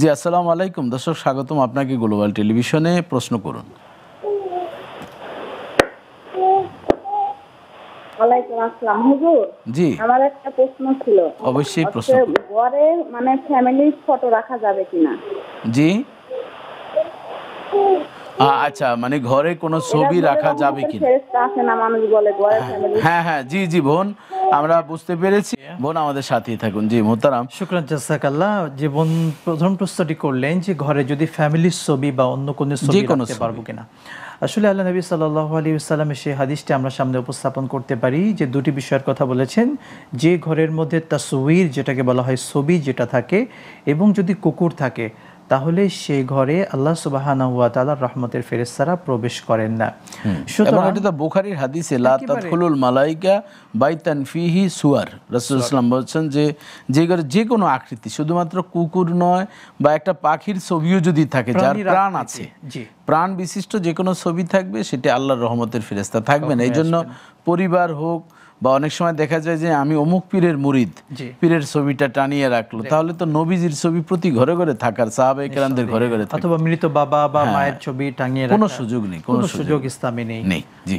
জি আসসালাম আলাইকুম দর্শক স্বাগতম আপনাকে গ্লোবাল টেলিভিশনে প্রশ্ন করুন ঘরে মানে আচ্ছা মানে ঘরে কোনো ছবি রাখা যাবে কিনা হ্যাঁ, হ্যাঁ হ্যাঁ জি জি বোন আমরা বুঝতে পেরেছি বোন আমাদের সাথেই থাকুন জি মোহতারাম শুক্রান জাসাকাল্লাহ যে বোন প্রথম প্রস্তাবটি করলেন যে ঘরে যদি ফ্যামিলির ছবি বা অন্য কোনো ছবি রাখতে পারবো কিনা আসলে আল্লাহ নবী সাল্লাহ আলী সাল্লামের সেই হাদিসটি আমরা সামনে উপস্থাপন করতে পারি যে দুটি বিষয়ের কথা বলেছেন যে ঘরের মধ্যে তাসুইর যেটাকে বলা হয় ছবি যেটা থাকে এবং যদি কুকুর থাকে তাহলে সে ঘরে আল্লাহ সুবাহ রহমতের প্রবেশ করেন না আকৃতি শুধুমাত্র কুকুর নয় বা একটা পাখির ছবিও যদি থাকে প্রাণ আছে প্রাণ বিশিষ্ট যে কোনো ছবি থাকবে সেটা আল্লাহর রহমতের ফেরেশতা থাকবে না এই জন্য পরিবার হোক বা অনেক সময় দেখা যায় যে আমি অমুক পীরের মুরিদ পীরের ছবিটা টানিয়ে রাখলো তাহলে তো নবীজির ছবি প্রতি ঘরে ঘরে থাকার সাহাবাই কেরামদের ঘরে ঘরে অথবা মৃত বাবা বা হ্যাঁ। মায়ের ছবি টাঙিয়ে কোনো সুযোগ নেই কোনো সুযোগ ইসলামে নেই নেই জি